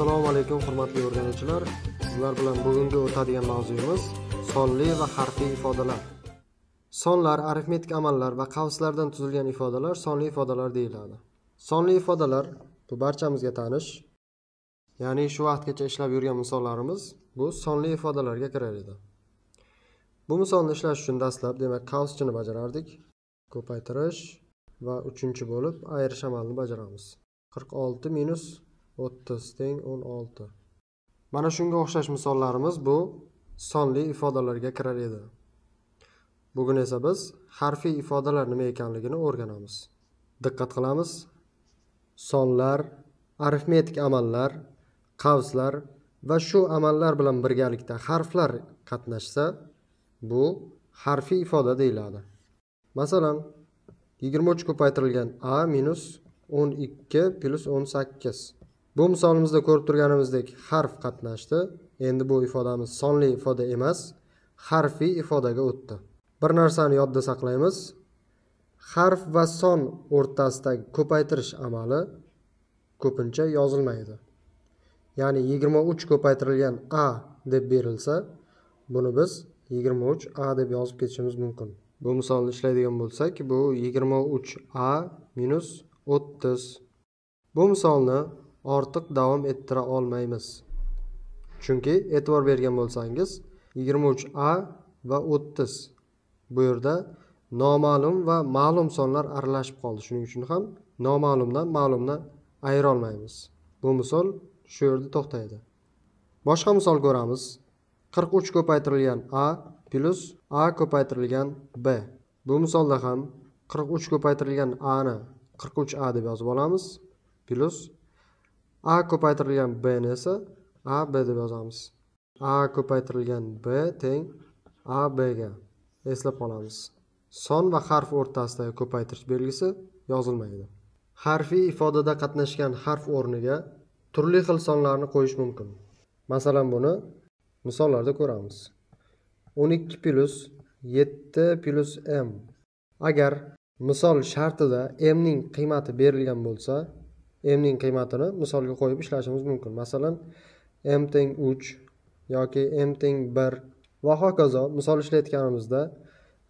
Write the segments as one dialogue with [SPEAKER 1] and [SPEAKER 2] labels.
[SPEAKER 1] assalomu alaykum hurmatli o'rganuvchilar sizlar bilan bugungi o'tadigan mavzuyimiz sonli va harfli ifodalar sonlar arifmetik amallar va qavslardan tuzilgan ifodalar sonli ifodalar deyiladi sonli ifodalar bu barchamizga tanish ya'ni shu vaqtgacha ishlab yurgan misollarimiz bu sonli ifodalarga kirar edi bu misolni ishlash uchun dastlab demak qavschini bajarardik ko'paytirish va uchinchi bo'lib ayirish amalini bajaramiz qirq olti minus o'ttiz teng o'n olti mana shunga o'xshash misollarimiz bu sonli ifodalarga kirar edi bugun esa biz harfiy ifodalar nima ekanligini o'rganamiz diqqat qilamiz sonlar arifmetik amallar qavslar va shu amallar bilan birgalikda harflar qatnashsa bu harfiy ifoda deyiladi masalan yigirma uch ko'paytirilgan a minus o'n ikki plyus o'n sakkiz bu misolimizda ko'rib turganimizdek harf qatnashdi endi bu ifodamiz sonli ifoda emas harfiy ifodaga o'tdi bir narsani yodda saqlaymiz harf va son o'rtasidagi ko'paytirish amali ko'pincha yozilmaydi ya'ni yigirma uch ko'paytirilgan a deb berilsa buni biz yigirma uch a deb yozib ketishimiz mumkin bu misolni ishlaydigan bo'lsak bu yigirma uch a minus o'ttiz bu misolni ortiq davom ettira olmaymiz chunki e'tibor bergan bo'lsangiz yigirma uch a va o'ttiz bu yerda noma'lum va ma'lum sonlar aralashib qoldi shuning uchun ham noma'lumdan ma'lumni ayirolmaymiz bu misol shu yerda to'xtaydi boshqa misol ko'ramiz qirq uch ko'paytirilgan a plyus a ko'paytirilgan b bu misolda ham qirq uch ko'paytirilgan a qirq uch a deb yozib olamiz plyus a ko'paytirilgan b esa a b deb yozamiz a ko'paytirilgan b teng a b ga eslab qolamiz son va harf o'rtasidagi ko'paytirish belgisi yozilmaydi harfiy ifodada qatnashgan harf o'rniga turli xil sonlarni qo'yish mumkin masalan buni misollarda ko'ramiz o'n ikki plyus yetti plyus m agar misol shartida m ning qiymati berilgan bo'lsa m ning qiymatini misolga qo'yib ishlashimiz mumkin masalan m teng uch yoki m teng bir va hokazo misol ishlayotganimizda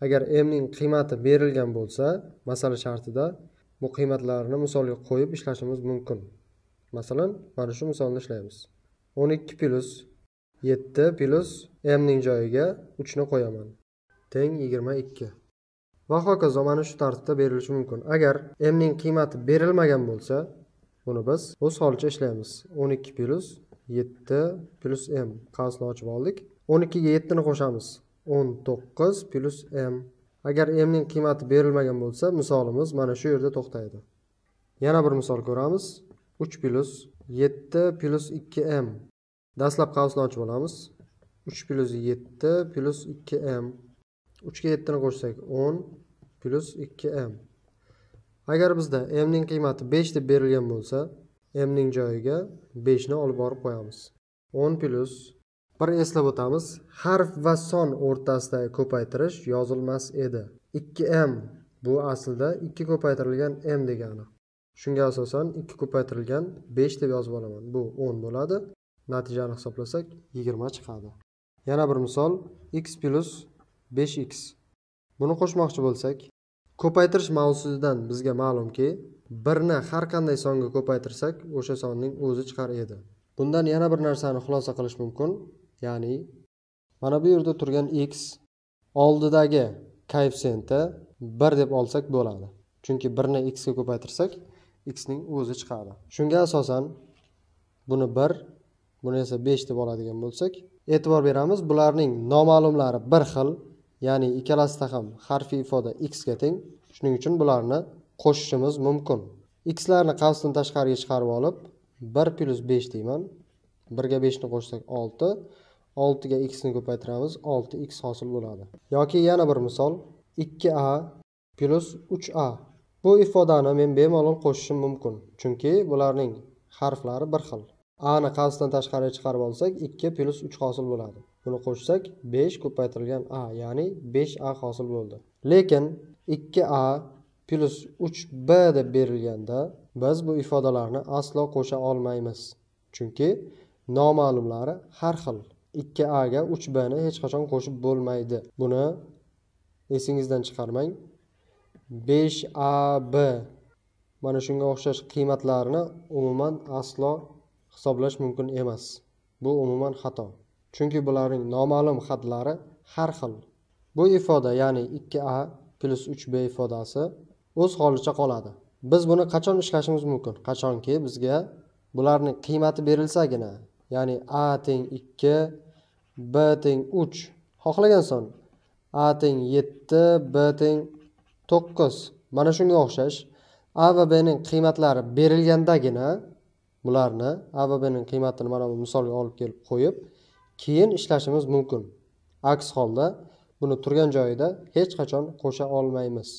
[SPEAKER 1] agar m ning qiymati berilgan bo'lsa masala shartida bu qiymatlarni misolga qo'yib ishlashimiz mumkin masalan mana shu misolni ishlaymiz o'n ikki plyus yetti plyus ning joyiga uchni qo'yaman teng yigirma ikki va hokazo mana shu tartibda berilishi mumkin agar m ning qiymati berilmagan bo'lsa buni biz o'z holicha ishlaymiz o'n ikki plyus yetti plyus m qasni ochib oldik o'n ikkiga yettini qo'shamiz o'n to'qqiz plyus m agar mning qiymati berilmagan bo'lsa misolimiz mana shu yerda to'xtaydi yana bir misol ko'ramiz uch plyus yetti plyus ikki m dastlab qavsni ochib olamiz uch plyus yetti plyus ikki m uchga yettini qo'shsak o'n plyus ikki m agar bizda m ning qiymati 5 deb berilgan bo'lsa m ning joyiga 5 ni olib borib qo'yamiz 10 plus bir eslab o'tamiz harf va son o'rtasidagi ko'paytirish yozilmas edi 2m bu aslida 2 ko'paytirilgan m degani shunga asosan 2 ko'paytirilgan 5 deb yozib olaman bu 10 bo'ladi natijani hisoblasak 20 chiqadi yana bir misol x plus 5 x buni qo'shmoqchi bo'lsak ko'paytirish mavzusidan bizga ma'lumki birni har qanday songa ko'paytirsak o'sha sonning o'zi chiqar edi bundan yana bir narsani xulosa qilish mumkin ya'ni mana bu yerda turgan x oldidagi koeffitsiyenti bir deb olsak bo'ladi chunki birni x ga ko'paytirsak x ning o'zi chiqadi shunga asosan buni bir buni esa besh deb oladigan bo'lsak e'tibor beramiz bularning noma'lumlari bir xil ya'ni ikkalasida ham harfiy ifoda x ga teng shuning uchun bularni qo'shishimiz mumkin x larni qavsdan tashqariga chiqarib olib bir plyus besh deyman birga beshni qo'shsak olti oltiga xni ko'paytiramiz olti x hosil bo'ladi yoki yana bir misol ikki a plyus uch a bu ifodani men bemalol qo'shishim mumkin chunki bularning harflari bir xil a ni qavsdan tashqariga chiqarib olsak ikki plyus uch hosil bo'ladi Buni qo'shsak 5 ko'paytirilgan a ya'ni 5a hosil bo'ldi. Lekin 2a plus 3b deb berilganda biz bu ifodalarni aslo qo'sha olmaymiz. Chunki noma'lumlari har xil. 2a ga 3b ni hech qachon qo'shib bo'lmaydi. Buni esingizdan chiqarmang. 5ab mana shunga o'xshash qiymatlarni umuman aslo hisoblash mumkin emas. Bu umuman xato. chunki bularning noma'lum hadlari har xil bu ifoda ya'ni 2 a plus 3 b ifodasi o'z holicha qoladi biz buni qachon ishlashimiz mumkin qachonki bizga bularning qiymati berilsagina ya'ni a teng ikki b teng uch xohlagan son a teng yetti b teng to'qqiz mana shunga o'xshash a va bning qiymatlari berilgandagina bularni a va bning qiymatini mana bu misolga olib kelib qo'yib keyin ishlashimiz mumkin aks holda buni turgan joyida hech qachon qo'sha olmaymiz